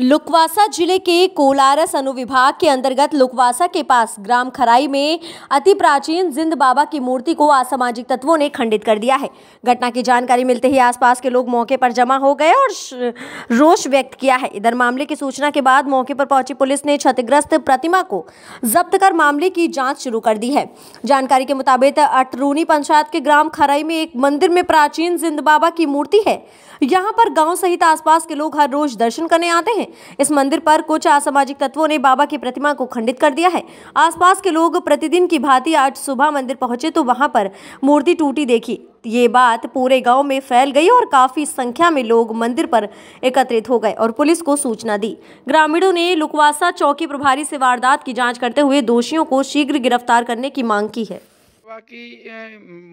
लुकवासा जिले के कोलारस अनुविभाग के अंतर्गत लुकवासा के पास ग्राम खराई में अति प्राचीन जिंद बाबा की मूर्ति को असामाजिक तत्वों ने खंडित कर दिया है घटना की जानकारी मिलते ही आसपास के लोग मौके पर जमा हो गए और रोष व्यक्त किया है इधर मामले की सूचना के बाद मौके पर पहुंची पुलिस ने क्षतिग्रस्त प्रतिमा को जब्त कर मामले की जाँच शुरू कर दी है जानकारी के मुताबिक अटरूनी पंचायत के ग्राम खराई में एक मंदिर में प्राचीन जिंद बाबा की मूर्ति है यहाँ पर गाँव सहित आसपास के लोग हर रोज दर्शन करने आते हैं है इस मंदिर पर कुछ असामाजिक तत्वों ने बाबा की प्रतिमा को खंडित कर दिया है आसपास के लोग प्रतिदिन की भांति आज सुबह मंदिर पहुंचे तो वहां पर मूर्ति टूटी देखी ये बात पूरे गांव में फैल गई और काफी संख्या में लोग मंदिर पर एकत्रित हो गए और पुलिस को सूचना दी ग्रामीणों ने लुकवासा चौकी प्रभारी से वारदात की जांच करते हुए दोषियों को शीघ्र गिरफ्तार करने की मांग की है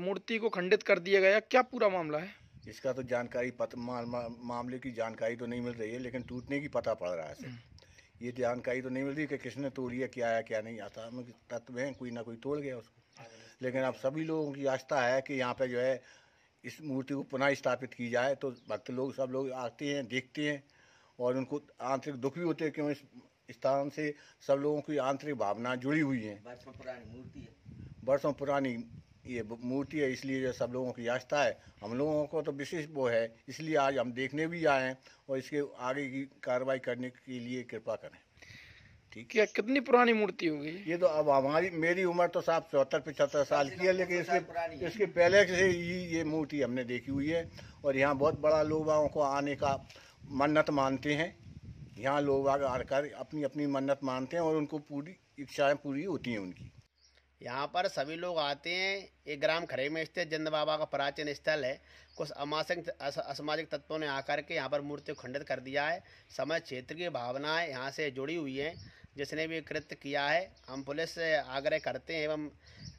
मूर्ति को खंडित कर दिया गया क्या पूरा मामला है इसका तो जानकारी पत, मा, मा, मामले की जानकारी तो नहीं मिल रही है लेकिन टूटने की पता पड़ रहा है सर ये जानकारी तो नहीं मिल रही कि किसने तोड़ लिया क्या आया क्या नहीं आता हम तत्व हैं कोई ना कोई तोड़ गया उसको लेकिन अब सभी लोगों की आस्था है कि यहाँ पर जो है इस मूर्ति को पुनः स्थापित की जाए तो भक्त लोग सब लोग आते हैं देखते हैं और उनको आंतरिक दुख भी होते हैं क्यों इस स्थान से सब लोगों की आंतरिक भावना जुड़ी हुई है बरसों पुरानी मूर्ति है बरसों पुरानी ये मूर्ति है इसलिए जो सब लोगों की आस्था है हम लोगों को तो विशेष वो है इसलिए आज हम देखने भी आए हैं और इसके आगे की कार्रवाई करने के लिए कृपा करें ठीक है कितनी पुरानी मूर्ति होगी ये तो अब हमारी मेरी उम्र तो साहब चौहत्तर पचहत्तर साल की है लेकिन इसके इसके पहले से ही ये मूर्ति हमने देखी हुई है और यहाँ बहुत बड़ा लोगों को आने का मन्नत मानते हैं यहाँ लोग आकर अपनी अपनी मन्नत मानते हैं और उनको पूरी इच्छाएं पूरी होती हैं उनकी यहाँ पर सभी लोग आते हैं एक ग्राम खरे में स्थित जिंद बाबा का प्राचीन स्थल है कुछ अमासिक असामाजिक तत्वों ने आकर के यहाँ पर मूर्ति खंडित कर दिया है समय क्षेत्र की भावनाएं यहाँ से जुड़ी हुई हैं जिसने भी कृत्य किया है हम पुलिस से आग्रह करते हैं एवं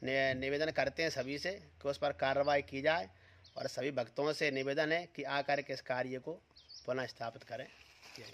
ने, निवेदन करते हैं सभी से कि उस पर कार्रवाई की जाए और सभी भक्तों से निवेदन है कि आकर के इस कार्य को पुनः स्थापित करें